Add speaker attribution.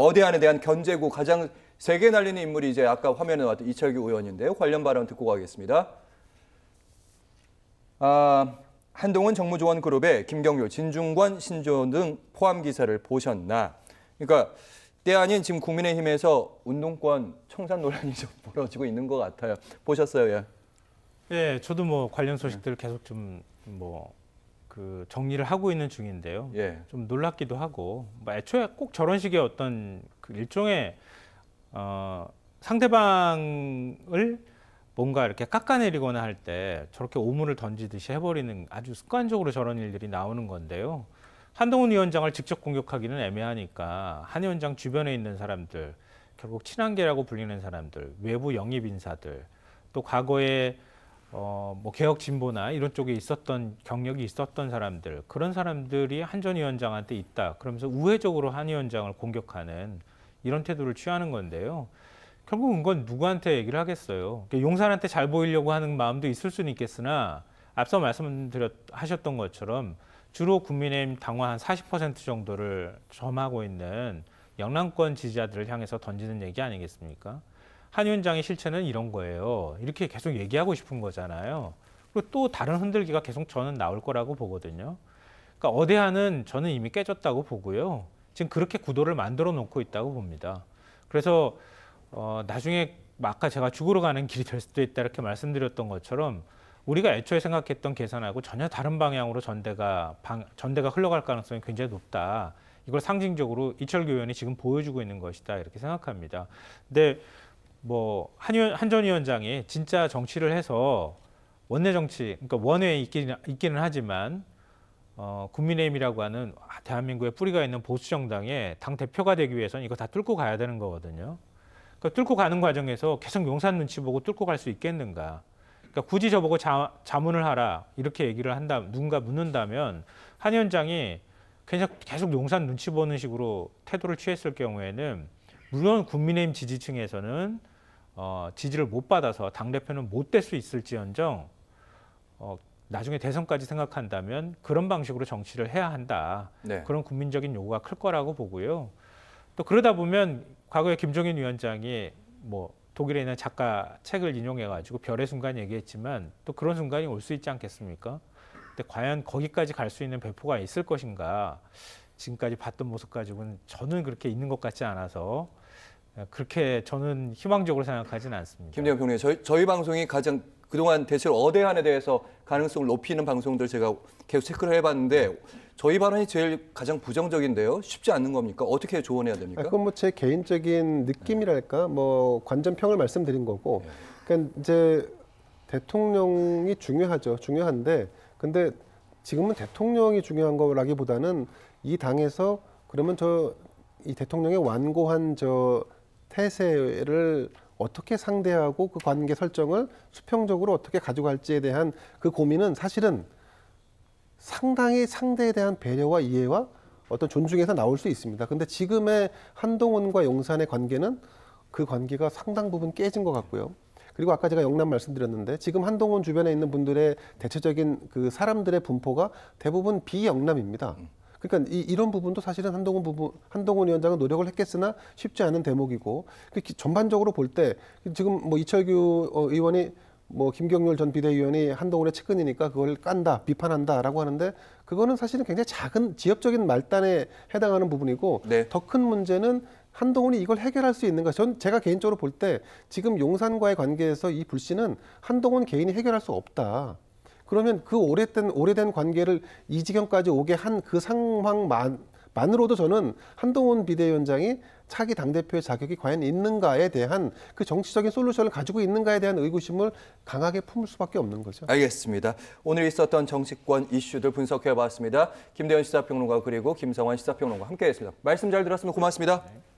Speaker 1: 어대안에 대한 견제구 가장 세게 날리는 인물이 이제 아까 화면에 나왔던 이철규 의원인데요. 관련 발언 듣고 가겠습니다. 아, 한동훈 정무조원 그룹의 김경률, 진중권, 신조 등 포함 기사를 보셨나? 그러니까 때 아닌 지금 국민의힘에서 운동권 청산 논란이 좀 벌어지고 있는 것 같아요. 보셨어요? 예.
Speaker 2: 예, 저도 뭐 관련 소식들 계속 좀뭐 그 정리를 하고 있는 중인데요. 예. 좀 놀랍기도 하고 뭐 애초에 꼭 저런 식의 어떤 그 일종의 어, 상대방을 뭔가 이렇게 깎아내리거나 할 때 저렇게 오물을 던지듯이 해버리는 아주 습관적으로 저런 일들이 나오는 건데요. 한동훈 위원장을 직접 공격하기는 애매하니까 한 위원장 주변에 있는 사람들 결국 친한계라고 불리는 사람들 외부 영입 인사들 또 과거에 어, 뭐 개혁 진보나 이런 쪽에 있었던 경력이 있었던 사람들 그런 사람들이 한 전 위원장한테 있다 그러면서 우회적으로 한 위원장을 공격하는 이런 태도를 취하는 건데요. 결국 그건 누구한테 얘기를 하겠어요. 그 용산한테 잘 보이려고 하는 마음도 있을 수는 있겠으나 앞서 말씀드렸 하셨던 것처럼 주로 국민의힘 당원 한40% 정도를 점하고 있는 영남권 지지자들을 향해서 던지는 얘기 아니겠습니까? 한 위원장의 실체는 이런 거예요. 이렇게 계속 얘기하고 싶은 거잖아요. 그리고 또 다른 흔들기가 계속 저는 나올 거라고 보거든요. 그러니까 어대하는 저는 이미 깨졌다고 보고요. 지금 그렇게 구도를 만들어 놓고 있다고 봅니다. 그래서 어, 나중에 아까 제가 죽으러 가는 길이 될 수도 있다 이렇게 말씀드렸던 것처럼 우리가 애초에 생각했던 계산하고 전혀 다른 방향으로 전대가 방, 전대가 흘러갈 가능성이 굉장히 높다. 이걸 상징적으로 이철규 의원이 지금 보여주고 있는 것이다 이렇게 생각합니다. 근데 뭐 한전 위원장이 진짜 정치를 해서 원내 정치, 그러니까 원외에 있기는, 있기는 하지만 어, 국민의힘이라고 하는 대한민국의 뿌리가 있는 보수 정당의 당 대표가 되기 위해서는 이거 다 뚫고 가야 되는 거거든요. 그러니까 뚫고 가는 과정에서 계속 용산 눈치 보고 뚫고 갈 수 있겠는가? 그러니까 굳이 저보고 자, 자문을 하라 이렇게 얘기를 한다 누군가 묻는다면 한 위원장이 계속 용산 눈치 보는 식으로 태도를 취했을 경우에는 물론 국민의힘 지지층에서는 어, 지지를 못 받아서 당대표는 못 될 수 있을지언정 어, 나중에 대선까지 생각한다면 그런 방식으로 정치를 해야 한다. 네. 그런 국민적인 요구가 클 거라고 보고요. 또 그러다 보면 과거에 김종인 위원장이 뭐 독일에 있는 작가 책을 인용해 가지고 별의 순간 얘기했지만 또 그런 순간이 올 수 있지 않겠습니까? 근데 과연 거기까지 갈 수 있는 배포가 있을 것인가? 지금까지 봤던 모습 가지고는 저는 그렇게 있는 것 같지 않아서 예, 그렇게 저는 희망적으로 생각하지는 않습니다.
Speaker 1: 김대현 평론 저희, 저희 방송이 가장 그동안 대체로 어대안에 대해서 가능성을 높이는 방송들 제가 계속 체크를 해봤는데 네. 저희 발언이 제일 가장 부정적인데요. 쉽지 않는 겁니까? 어떻게 조언해야 됩니까? 아, 그건
Speaker 3: 뭐 제 개인적인 느낌이랄까, 뭐 관전평을 말씀드린 거고, 네. 그러니까 이제 대통령이 중요하죠. 중요한데, 근데 지금은 대통령이 중요한 거라기보다는 이 당에서 그러면 저 이 대통령의 완고한 저 태세를 어떻게 상대하고 그 관계 설정을 수평적으로 어떻게 가져갈지에 대한 그 고민은 사실은 상당히 상대에 대한 배려와 이해와 어떤 존중에서 나올 수 있습니다. 근데 지금의 한동훈과 용산의 관계는 그 관계가 상당 부분 깨진 것 같고요. 그리고 아까 제가 영남 말씀드렸는데 지금 한동훈 주변에 있는 분들의 대체적인 그 사람들의 분포가 대부분 비영남입니다. 음. 그러니까 이, 런 부분도 사실은 한동훈 부분 한동훈 위원장은 노력을 했겠으나 쉽지 않은 대목이고 그 전반적으로 볼 때 지금 뭐 이철규 어, 의원이 뭐 김경률 전 비대위원이 한동훈의 측근이니까 그걸 깐다 비판한다라고 하는데 그거는 사실은 굉장히 작은 지역적인 말단에 해당하는 부분이고 네. 더큰 문제는 한동훈이 이걸 해결할 수 있는가? 전 제가 개인적으로 볼 때 지금 용산과의 관계에서 이 불씨는 한동훈 개인이 해결할 수 없다. 그러면 그 오래된 오래된 관계를 이 지경까지 오게 한 그 상황만 만으로도 저는 한동훈 비대위원장이 차기 당대표의 자격이 과연 있는가에 대한 그 정치적인 솔루션을 가지고 있는가에 대한 의구심을 강하게 품을 수밖에 없는 거죠.
Speaker 1: 알겠습니다. 오늘 있었던 정치권 이슈들 분석해봤습니다. 김대현 시사평론가 그리고 김성환 시사평론가 함께했습니다. 말씀 잘 들었으면 고맙습니다. 네.